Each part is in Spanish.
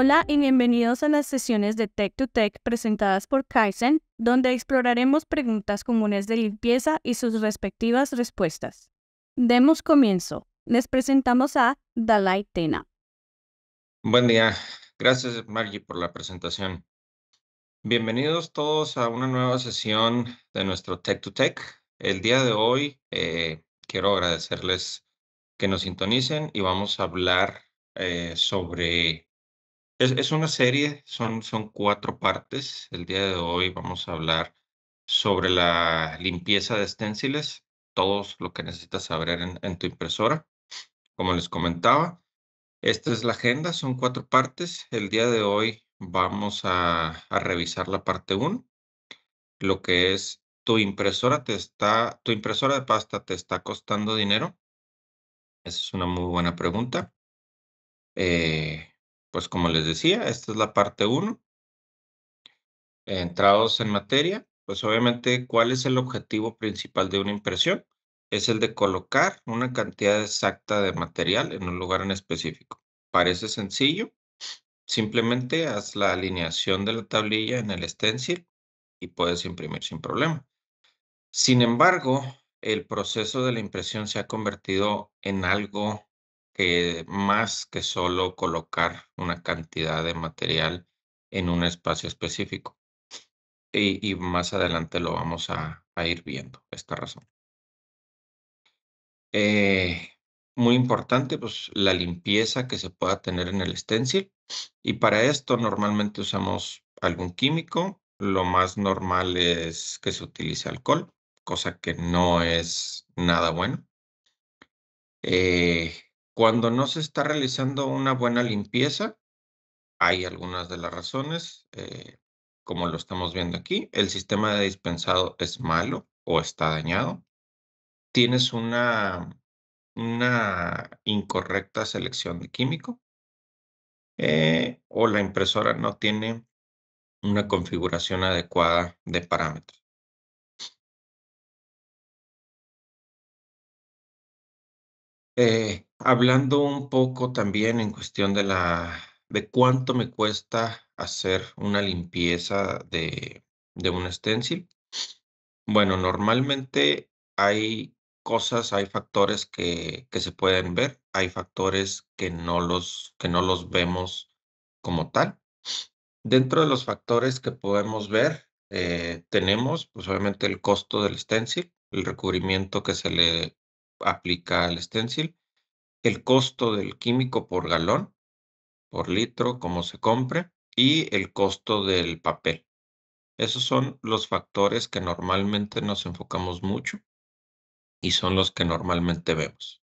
Hola y bienvenidos a las sesiones de Tech to Tech presentadas por Kaizen, donde exploraremos preguntas comunes de limpieza y sus respectivas respuestas. Demos comienzo. Les presentamos a Dalai Tena. Buen día. Gracias, Margie, por la presentación. Bienvenidos todos a una nueva sesión de nuestro Tech to Tech. El día de hoy eh, quiero agradecerles que nos sintonicen y vamos a hablar eh, sobre es, una serie, son, son cuatro partes. El día de hoy vamos a hablar sobre la limpieza de esténciles, todo lo que necesitas saber en, tu impresora. Como les comentaba, esta es la agenda, son cuatro partes. El día de hoy vamos a, revisar la parte 1, lo que es tu impresora te está, tu impresora de pasta te está costando dinero. Esa es una muy buena pregunta. Eh, pues como les decía, esta es la parte 1. Entrados en materia, pues obviamente, ¿cuál es el objetivo principal de una impresión? Es el de colocar una cantidad exacta de material en un lugar en específico. Parece sencillo, simplemente haz la alineación de la tablilla en el stencil y puedes imprimir sin problema. Sin embargo, el proceso de la impresión se ha convertido en algo más que solo colocar una cantidad de material en un espacio específico. Y, más adelante lo vamos a, ir viendo, esta razón. Eh, muy importante, pues la limpieza que se pueda tener en el stencil. Y para esto normalmente usamos algún químico. Lo más normal es que se utilice alcohol, cosa que no es nada bueno. Eh, cuando no se está realizando una buena limpieza, hay algunas de las razones, eh, como lo estamos viendo aquí. El sistema de dispensado es malo o está dañado. Tienes una, una incorrecta selección de químico. Eh, o la impresora no tiene una configuración adecuada de parámetros. Eh, hablando un poco también en cuestión de la de cuánto me cuesta hacer una limpieza de, un stencil. Bueno, normalmente hay cosas, hay factores que, se pueden ver, hay factores que no los, que no los vemos como tal. Dentro de los factores que podemos ver, eh, tenemos pues obviamente el costo del stencil, el recubrimiento que se le aplica al stencil, el costo del químico por galón, por litro, como se compre, y el costo del papel. Esos son los factores que normalmente nos enfocamos mucho y son los que normalmente vemos.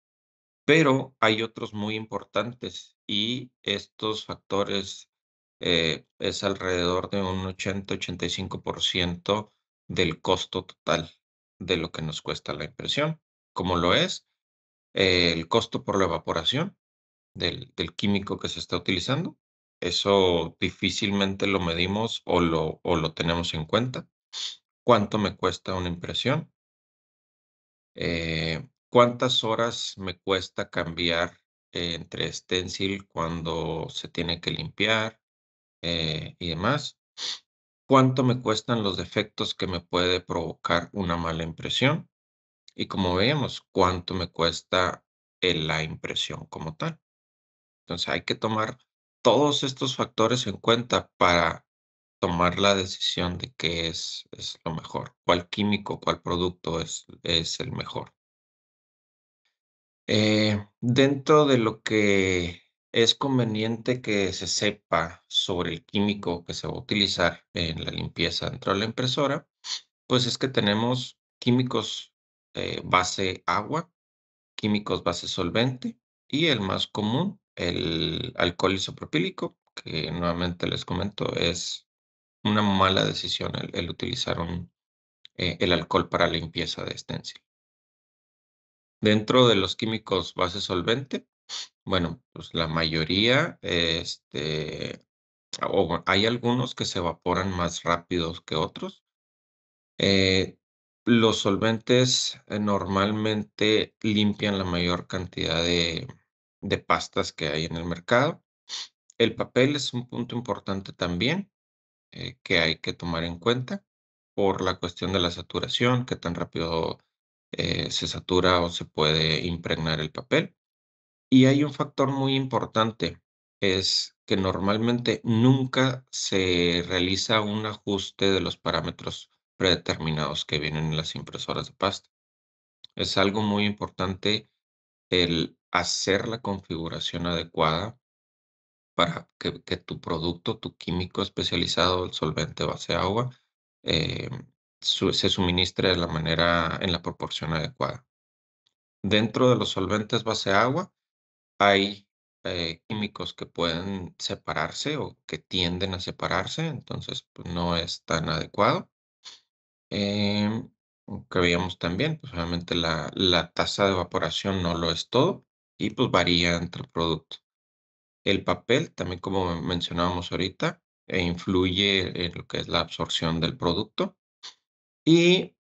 Pero hay otros muy importantes y estos factores eh, es alrededor de un 80-85% del costo total de lo que nos cuesta la impresión como lo es eh, el costo por la evaporación del, químico que se está utilizando. Eso difícilmente lo medimos o lo, o lo tenemos en cuenta. ¿Cuánto me cuesta una impresión? Eh, ¿Cuántas horas me cuesta cambiar eh, entre stencil cuando se tiene que limpiar y demás? ¿Cuánto me cuestan los defectos que me puede provocar una mala impresión? Y como veíamos, cuánto me cuesta eh, la impresión como tal. Entonces hay que tomar todos estos factores en cuenta para tomar la decisión de qué es, lo mejor, cuál químico, cuál producto es, el mejor. Eh, dentro de lo que es conveniente que se sepa sobre el químico que se va a utilizar en la limpieza dentro de la impresora, pues es que tenemos químicos eh, base agua, químicos base solvente y el más común, el alcohol isopropílico, que nuevamente les comento es una mala decisión el, utilizar un, eh, el alcohol para limpieza de esténcil Dentro de los químicos base solvente, bueno, pues la mayoría, este, o hay algunos que se evaporan más rápidos que otros. Eh, los solventes eh, normalmente limpian la mayor cantidad de, pastas que hay en el mercado. El papel es un punto importante también eh, que hay que tomar en cuenta por la cuestión de la saturación, que tan rápido eh, se satura o se puede impregnar el papel. Y hay un factor muy importante, es que normalmente nunca se realiza un ajuste de los parámetros predeterminados que vienen en las impresoras de pasta. Es algo muy importante el hacer la configuración adecuada para que, tu producto, tu químico especializado, el solvente base agua, eh, se suministre de la manera, en la proporción adecuada. Dentro de los solventes base agua hay eh, químicos que pueden separarse o que tienden a separarse, entonces pues, no es tan adecuado. Eh, que veíamos también, pues obviamente la, tasa de evaporación no lo es todo y pues varía entre productos. El papel, también como mencionábamos ahorita, eh, influye en lo que es la absorción del producto. Y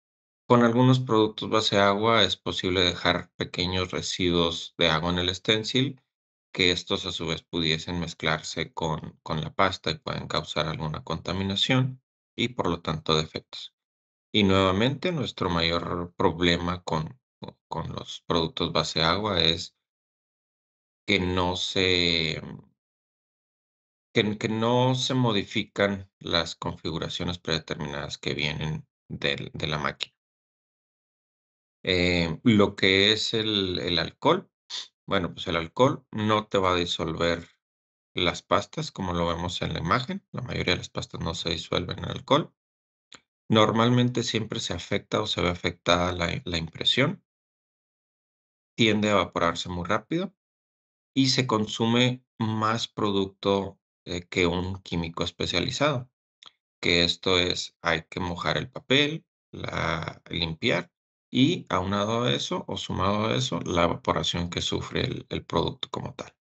con algunos productos base agua es posible dejar pequeños residuos de agua en el stencil, que estos a su vez pudiesen mezclarse con, con la pasta y pueden causar alguna contaminación y por lo tanto defectos. Y nuevamente nuestro mayor problema con, con los productos base agua es que no se que, no se modifican las configuraciones predeterminadas que vienen de, la máquina. Eh, lo que es el, el alcohol, bueno, pues el alcohol no te va a disolver las pastas, como lo vemos en la imagen. La mayoría de las pastas no se disuelven en alcohol. Normalmente siempre se afecta o se ve afectada la, impresión, tiende a evaporarse muy rápido y se consume más producto eh, que un químico especializado, que esto es, hay que mojar el papel, la, limpiar y aunado a eso o sumado a eso, la evaporación que sufre el, producto como tal.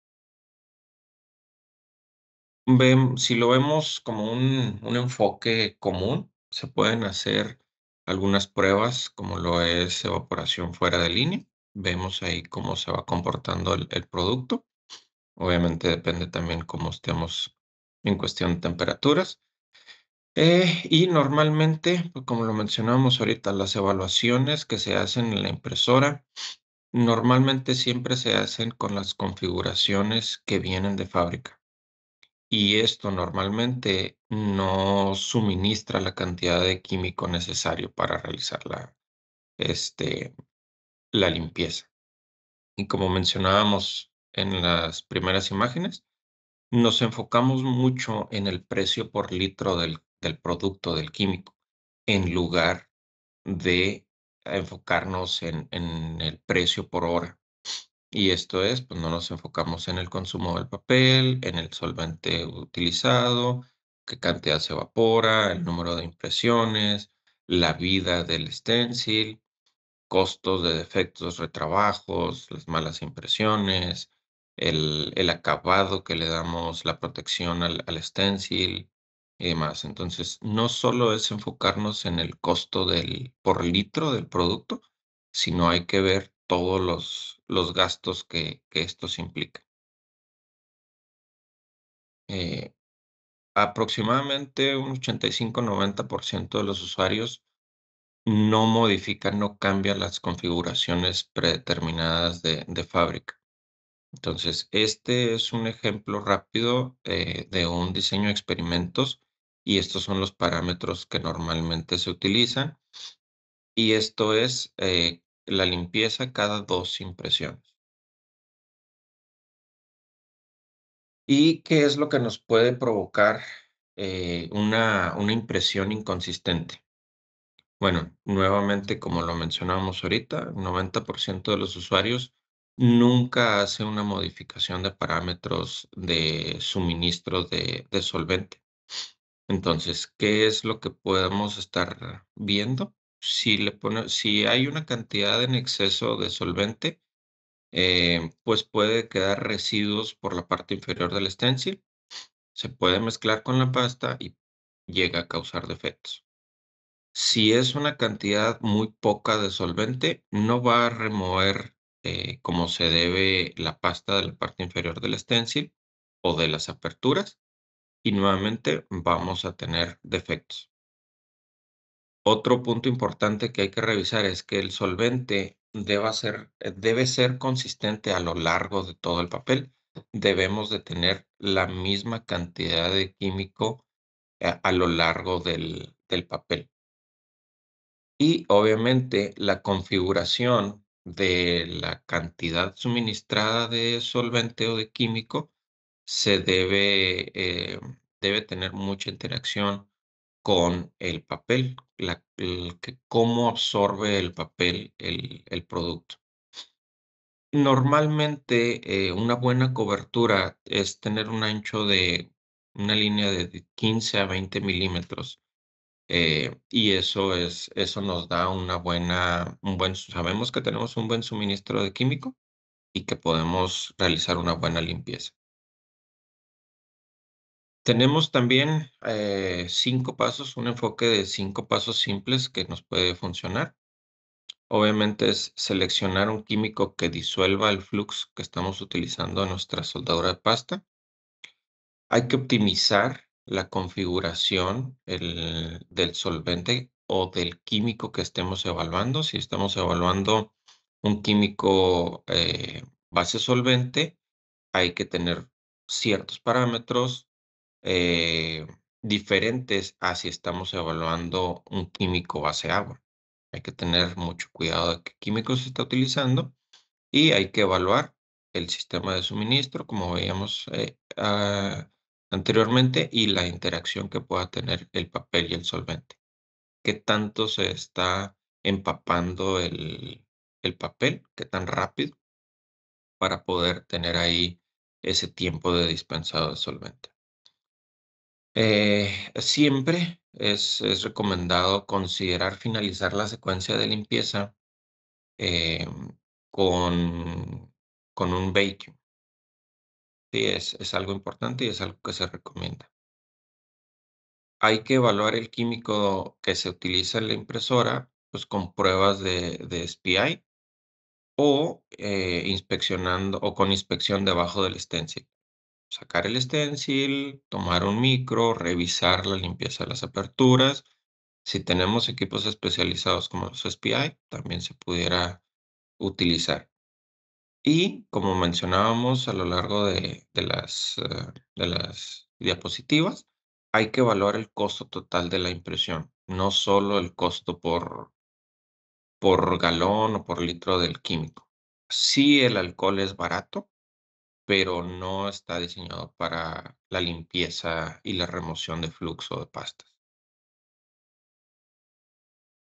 si lo vemos como un enfoque común, se pueden hacer algunas pruebas como lo es evaporación fuera de línea. Vemos ahí cómo se va comportando el, producto. Obviamente depende también cómo estemos en cuestión de temperaturas. Eh, y normalmente, pues, como lo mencionamos ahorita, las evaluaciones que se hacen en la impresora normalmente siempre se hacen con las configuraciones que vienen de fábrica. Y esto normalmente no suministra la cantidad de químico necesario para realizar este, la, limpieza. Y como mencionábamos en las primeras imágenes, nos enfocamos mucho en el precio por litro del, producto del químico, en lugar de enfocarnos en, en, el precio por hora. Y esto es, pues no nos enfocamos en el consumo del papel, en el solvente utilizado, qué cantidad se evapora, el número de impresiones, la vida del stencil, costos de defectos, retrabajos, las malas impresiones, el, acabado que le damos, la protección al, stencil y demás. Entonces, no solo es enfocarnos en el costo del, por litro del producto, sino hay que ver todos los, los gastos que, que estos implican. Eh, aproximadamente un 85-90% de los usuarios no modifican, no cambian las configuraciones predeterminadas de, de fábrica. Entonces, este es un ejemplo rápido eh, de un diseño de experimentos y estos son los parámetros que normalmente se utilizan. Y esto es eh, la limpieza cada dos impresiones. ¿Y qué es lo que nos puede provocar eh, una, una impresión inconsistente? Bueno, nuevamente, como lo mencionábamos ahorita, 90% de los usuarios nunca hace una modificación de parámetros de suministro de, de solvente. Entonces, ¿qué es lo que podemos estar viendo? Si, le pone, si hay una cantidad en exceso de solvente, eh, pues puede quedar residuos por la parte inferior del stencil, se puede mezclar con la pasta y llega a causar defectos. Si es una cantidad muy poca de solvente, no va a remover eh, como se debe la pasta de la parte inferior del stencil o de las aperturas y nuevamente vamos a tener defectos. Otro punto importante que hay que revisar es que el solvente eh, debe ser consistente a lo largo de todo el papel. Debemos de tener la misma cantidad de químico eh, a, lo largo del, del papel. Y obviamente la configuración de la cantidad suministrada de solvente o de químico se debe, eh, debe tener mucha interacción con el papel, cómo absorbe el papel el, producto. Normalmente eh, una buena cobertura es tener un ancho de una línea de 15 a 20 milímetros. Eh, y eso es, eso nos da una buena, un buen, sabemos que tenemos un buen suministro de químico y que podemos realizar una buena limpieza. Tenemos también eh, cinco pasos, un enfoque de cinco pasos simples que nos puede funcionar. Obviamente es seleccionar un químico que disuelva el flux que estamos utilizando en nuestra soldadora de pasta. Hay que optimizar la configuración del solvente o del químico que estemos evaluando. Si estamos evaluando un químico eh, base solvente, hay que tener ciertos parámetros eh, diferentes a si estamos evaluando un químico base agua. Hay que tener mucho cuidado de qué químico se está utilizando y hay que evaluar el sistema de suministro, como veíamos eh, ah, anteriormente, y la interacción que pueda tener el papel y el solvente. ¿Qué tanto se está empapando el, el papel? ¿Qué tan rápido? Para poder tener ahí ese tiempo de dispensado de solvente. Eh, siempre es, recomendado considerar finalizar la secuencia de limpieza eh, con, con un vacuum. Sí, es, algo importante y es algo que se recomienda. Hay que evaluar el químico que se utiliza en la impresora pues, con pruebas de, SPI o eh, inspeccionando o con inspección debajo del stencil sacar el stencil, tomar un micro, revisar la limpieza de las aperturas. Si tenemos equipos especializados como los SPI, también se pudiera utilizar. Y como mencionábamos a lo largo eh, de, las, diapositivas, hay que evaluar el costo total de la impresión, no solo el costo por, por galón o por litro del químico. Si el alcohol es barato, pero no está diseñado para la limpieza y la remoción de flujo de pastas.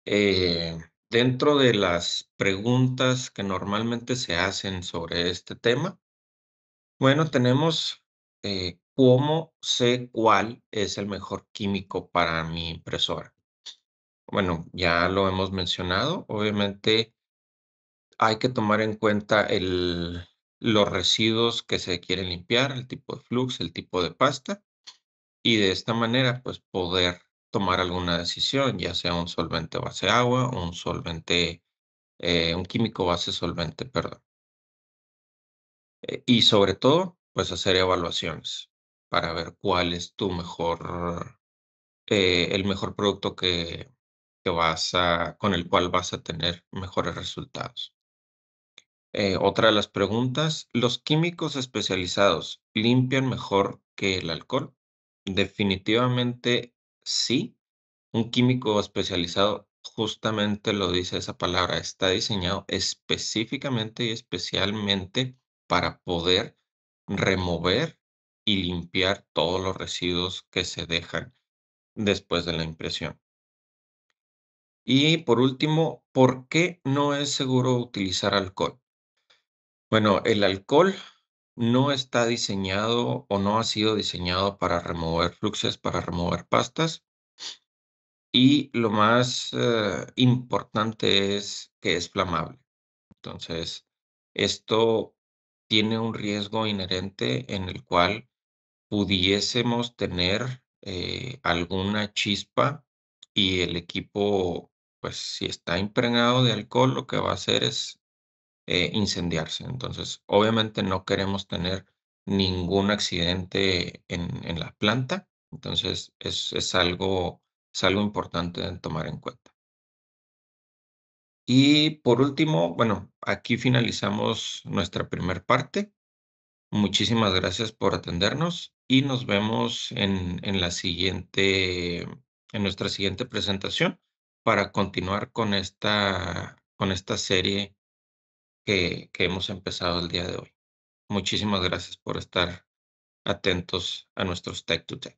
Eh, dentro de las preguntas que normalmente se hacen sobre este tema, bueno, tenemos eh, cómo sé cuál es el mejor químico para mi impresora. Bueno, ya lo hemos mencionado, obviamente hay que tomar en cuenta el, los residuos que se quieren limpiar, el tipo de flux, el tipo de pasta, y de esta manera pues poder tomar alguna decisión, ya sea un solvente base agua, un solvente, eh, un químico base solvente, perdón. Eh, y sobre todo, pues hacer evaluaciones para ver cuál es tu mejor, eh, el mejor producto que, que vas a, con el cual vas a tener mejores resultados. Eh, otra de las preguntas, ¿los químicos especializados limpian mejor que el alcohol? Definitivamente sí. Un químico especializado, justamente lo dice esa palabra, está diseñado específicamente y especialmente para poder remover y limpiar todos los residuos que se dejan después de la impresión. Y por último, ¿por qué no es seguro utilizar alcohol? Bueno, el alcohol no está diseñado o no ha sido diseñado para remover fluxes, para remover pastas. Y lo más eh, importante es que es flamable. Entonces, esto tiene un riesgo inherente en el cual pudiésemos tener eh, alguna chispa y el equipo, pues si está impregnado de alcohol, lo que va a hacer es eh, incendiarse. Entonces, obviamente no queremos tener ningún accidente en, en la planta, entonces es, es, algo, algo importante de tomar en cuenta. Y por último, bueno, aquí finalizamos nuestra primera parte. Muchísimas gracias por atendernos y nos vemos en, en, la siguiente, en nuestra siguiente presentación para continuar con esta, con esta serie que, hemos empezado el día de hoy. Muchísimas gracias por estar atentos a nuestros Tech to Tech.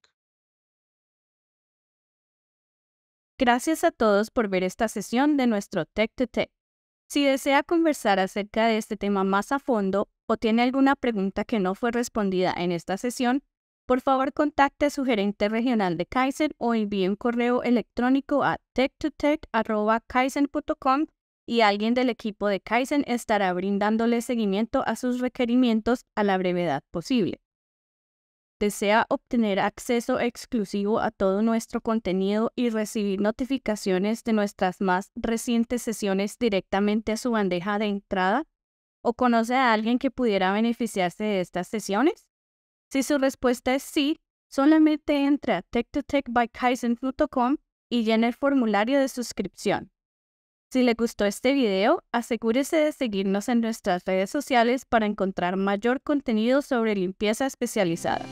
Gracias a todos por ver esta sesión de nuestro Tech to Tech. Si desea conversar acerca de este tema más a fondo o tiene alguna pregunta que no fue respondida en esta sesión, por favor contacte a su gerente regional de Kaizen o envíe un correo electrónico a techcom y alguien del equipo de Kaizen estará brindándole seguimiento a sus requerimientos a la brevedad posible. Desea obtener acceso exclusivo a todo nuestro contenido y recibir notificaciones de nuestras más recientes sesiones directamente a su bandeja de entrada? ¿O conoce a alguien que pudiera beneficiarse de estas sesiones? Si su respuesta es sí, solamente entra a techtotechbykaizen.com y llene el formulario de suscripción. Si le gustó este video, asegúrese de seguirnos en nuestras redes sociales para encontrar mayor contenido sobre limpieza especializada.